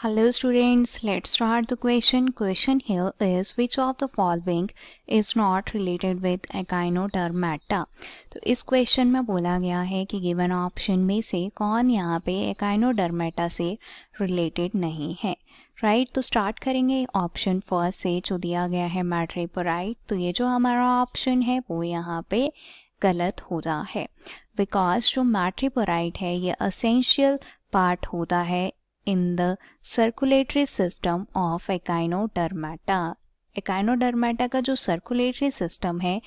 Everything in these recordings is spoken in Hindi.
Hello students, let's start the question. Question here is which of the following is not related with echinodermata तो इस क्वेश्चन में बोला गया है कि गिवन ऑप्शन में से कौन यहाँ पे एकाइनोडर्मेटा से रिलेटेड नहीं है राइट right, तो स्टार्ट करेंगे ऑप्शन फर्स्ट से जो दिया गया है मैट्रेपोराइट तो ये जो हमारा ऑप्शन है वो यहाँ पे गलत होता है बिकॉज जो मैट्रिपोराइट है ये असेंशियल पार्ट होता है in the circulatory system of echinodermata. Echinodermata का जो सर्कुलेटरी सिस्टम है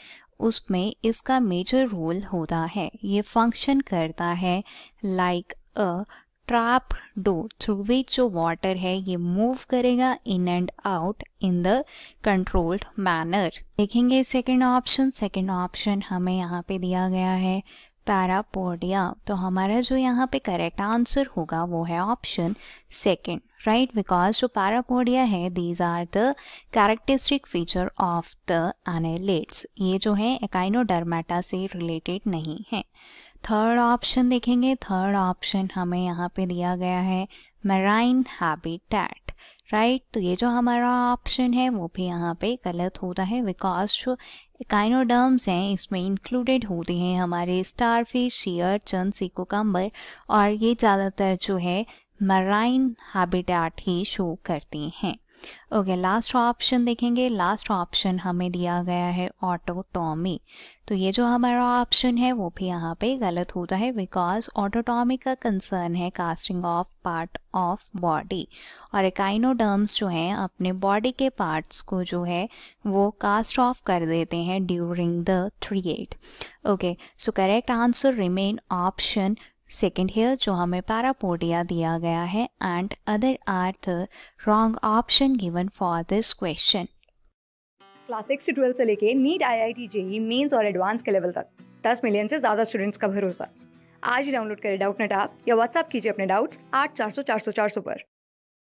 उसमें इसका मेजर रोल होता है ये फंक्शन करता है like a trap door through which जो वाटर है ये मूव करेगा in and out in the controlled manner देखेंगे सेकेंड ऑप्शन सेकेंड ऑप्शन हमें यहाँ पे दिया गया है पैरापोडिया तो हमारा जो यहाँ पे करेक्ट आंसर होगा वो है ऑप्शन सेकेंड राइट बिकॉज जो पैरापोडिया है these are the characteristic feature of the annelids ये जो है एकाइनोडर्माटा से रिलेटेड नहीं है थर्ड ऑप्शन देखेंगे थर्ड ऑप्शन हमें यहाँ पे दिया गया है मेराइन हैबिटेट राइट right? तो ये जो हमारा ऑप्शन है वो भी यहाँ पे गलत होता है बिकॉज जो काइनोडर्म्स हैं इसमें इंक्लूडेड होते हैं हमारे starfish sea cucumber ये ज़्यादातर जो है मराइन हैबिटेट ही शो करती हैं ओके लास्ट ऑप्शन देखेंगे लास्ट ऑप्शन हमें दिया गया है ऑटोटॉमी तो ये जो हमारा ऑप्शन है वो भी यहाँ पे गलत होता है बिकॉज ऑटोटॉमी का कंसर्न है casting off part of body और एकाइनोडर्म्स जो हैं अपने बॉडी के पार्ट्स को जो है वो कास्ट ऑफ कर देते हैं during the threat okay so correct answer remain option second here जो हमें पैरापोडिया दिया गया है and other are the wrong option given for this question class six से ट्वेल्थ से लेके NEET I I T JEE mains और एडवांस के लेवल तक दस मिलियन से ज़्यादा स्टूडेंट्स का भरोसा आज ही डाउनलोड करें डाउट नेट आप या व्हाट्सअप कीजिए अपने डाउट्स आठ चार सौ चार सौ चार सौ पर